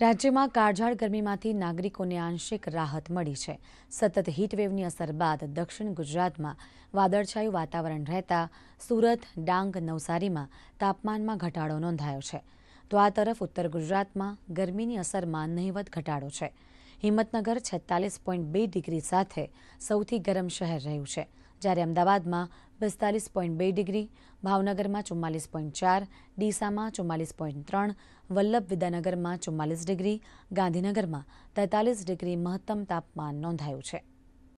રાજ્યમાં કાળઝાળ ગરમીમાંથી નાગરિકોને આંશિક રાહત મળી છે સતત હીટવેવની અસર બાદ દક્ષિણ ગુજરાતમાં વાદળછાયું વાતાવરણ રહેતા સુરત ડાંગ નવસારીમાં તાપમાનમાં ઘટાડો નોંધાયો છે તો આ તરફ ઉત્તર ગુજરાતમાં ગરમીની અસરમાં નહીવત ઘટાડો છે હિંમતનગર છેતાલીસ પોઈન્ટ બે ડિગ્રી સાથે સૌથી ગરમ શહેર રહ્યું છે જ્યારે અમદાવાદમાં પિસ્તાલીસ પોઈન્ટ બે ડિગ્રી ભાવનગરમાં ચુમ્માલીસ પોઈન્ટ ચાર ડીસામાં ચુમ્માલીસ પોઈન્ટ ત્રણ વલ્લભ વિદ્યાનગરમાં ચુમ્માલીસ ડિગ્રી ગાંધીનગરમાં તેતાલીસ ડિગ્રી મહત્તમ તાપમાન નોંધાયું છે